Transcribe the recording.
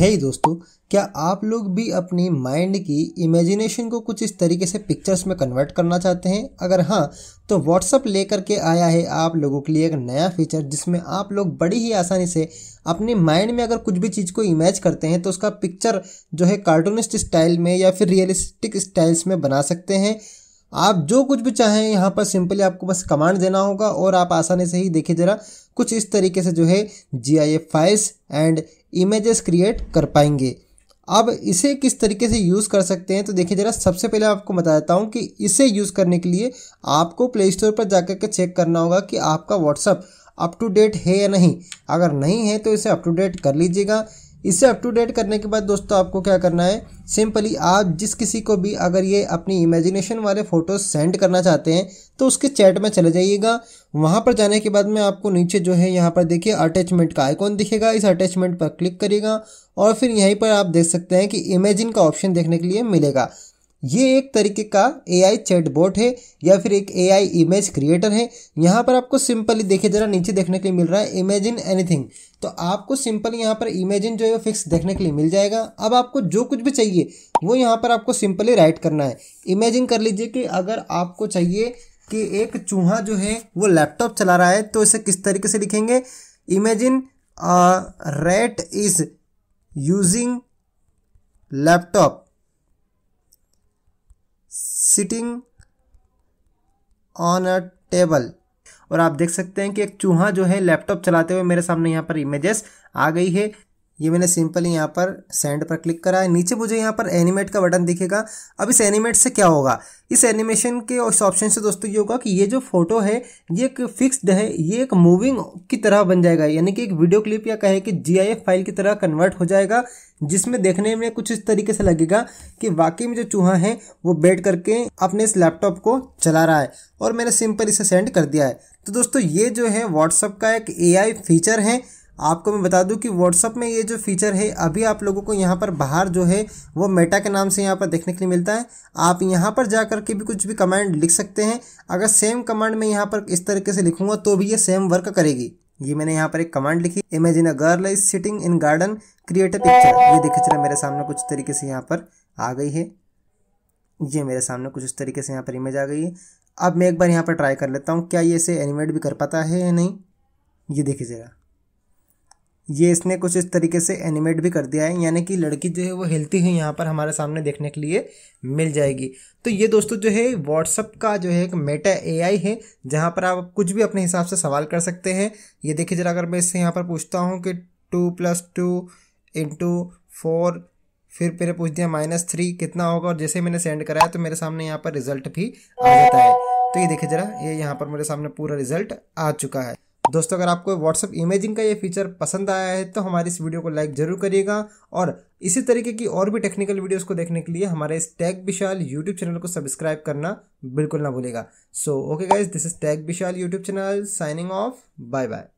है hey दोस्तों क्या आप लोग भी अपनी माइंड की इमेजिनेशन को कुछ इस तरीके से पिक्चर्स में कन्वर्ट करना चाहते हैं अगर हाँ तो व्हाट्सअप लेकर के आया है आप लोगों के लिए एक नया फीचर जिसमें आप लोग बड़ी ही आसानी से अपने माइंड में अगर कुछ भी चीज़ को इमेज करते हैं तो उसका पिक्चर जो है कार्टूनिस्ट स्टाइल में या फिर रियलिस्टिक स्टाइल्स में बना सकते हैं आप जो कुछ भी चाहें यहाँ पर सिंपली आपको बस कमांड देना होगा और आप आसानी से ही देखिए ज़रा कुछ इस तरीके से जो है G I F files and images create कर पाएंगे अब इसे किस तरीके से यूज़ कर सकते हैं तो देखिए ज़रा सबसे पहले आपको बता देता हूँ कि इसे यूज़ करने के लिए आपको प्ले स्टोर पर जाकर के चेक करना होगा कि आपका व्हाट्सअप अप टू डेट है या नहीं अगर नहीं है तो इसे अप टू डेट कर लीजिएगा इसे अप टू डेट करने के बाद दोस्तों आपको क्या करना है सिंपली आप जिस किसी को भी अगर ये अपनी इमेजिनेशन वाले फ़ोटोज़ सेंड करना चाहते हैं तो उसके चैट में चले जाइएगा वहाँ पर जाने के बाद में आपको नीचे जो है यहाँ पर देखिए अटैचमेंट का आइकॉन दिखेगा इस अटैचमेंट पर क्लिक करिएगा और फिर यहीं पर आप देख सकते हैं कि इमेजिन का ऑप्शन देखने के लिए मिलेगा ये एक तरीके का ए चैट चैटबॉट है या फिर एक ए आई इमेज क्रिएटर है यहाँ पर आपको सिंपली देखिए जरा नीचे देखने के लिए मिल रहा है इमेजिन एनीथिंग तो आपको सिंपल यहाँ पर इमेजिन जो है फिक्स देखने के लिए मिल जाएगा अब आपको जो कुछ भी चाहिए वो यहाँ पर आपको सिंपली राइट करना है इमेजिन कर लीजिए कि अगर आपको चाहिए कि एक चूहा जो है वो लैपटॉप चला रहा है तो इसे किस तरीके से लिखेंगे imagine rat is using laptop sitting on a table और आप देख सकते हैं कि एक चूहा जो है लैपटॉप चलाते हुए मेरे सामने यहाँ पर इमेजेस आ गई है ये मैंने सिंपली यहाँ पर सेंड पर क्लिक करा है नीचे मुझे यहाँ पर एनिमेट का बटन दिखेगा अब इस एनिमेट से क्या होगा इस एनिमेशन के इस ऑप्शन से दोस्तों ये होगा कि ये जो फोटो है ये एक फिक्स्ड है ये एक मूविंग की तरह बन जाएगा यानी कि एक वीडियो क्लिप या कहे कि जी फाइल की तरह कन्वर्ट हो जाएगा जिसमें देखने में कुछ इस तरीके से लगेगा कि वाकई में जो चूहा है वो बैठ करके अपने इस लैपटॉप को चला रहा है और मैंने सिंपल इसे सेंड कर दिया है तो दोस्तों ये जो है व्हाट्सअप का एक ए फीचर है आपको मैं बता दूं कि व्हाट्सअप में ये जो फीचर है अभी आप लोगों को यहाँ पर बाहर जो है वो मेटा के नाम से यहाँ पर देखने के लिए मिलता है आप यहाँ पर जा कर के भी कुछ भी कमांड लिख सकते हैं अगर सेम कमांड मैं यहाँ पर इस तरीके से लिखूंगा तो भी ये सेम वर्क करेगी ये मैंने यहाँ पर एक कमांड लिखी imagine a girl is sitting in garden create a picture ये देखिए चला मेरे सामने कुछ तरीके से यहाँ पर आ गई है ये मेरे सामने कुछ इस तरीके से यहाँ पर इमेज आ गई है अब मैं एक बार यहाँ पर ट्राई कर लेता हूँ क्या ये इसे एनिमेट भी कर पाता है या नहीं ये देखिए जरा ये इसने कुछ इस तरीके से एनिमेट भी कर दिया है यानी कि लड़की जो है वो हिलती हुई यहाँ पर हमारे सामने देखने के लिए मिल जाएगी तो ये दोस्तों जो है व्हाट्सअप का जो है एक मेटा ए है जहाँ पर आप कुछ भी अपने हिसाब से सवाल कर सकते हैं ये देखिए जरा अगर मैं इससे यहाँ पर पूछता हूँ कि two plus two into four फिर मेरे पूछ दिया माइनस थ्री कितना होगा और जैसे मैंने सेंड कराया तो मेरे सामने यहाँ पर रिजल्ट भी आ जाता है तो ये देखिए जरा ये यहाँ पर मेरे सामने पूरा रिजल्ट आ चुका है दोस्तों अगर आपको व्हाट्सअप इमेजिंग का ये फीचर पसंद आया है तो हमारे इस वीडियो को लाइक जरूर करिएगा और इसी तरीके की और भी टेक्निकल वीडियोस को देखने के लिए हमारे इस टैग विशाल यूट्यूब चैनल को सब्सक्राइब करना बिल्कुल ना भूलेगा so okay guys this is tag Vishal YouTube channel signing off bye bye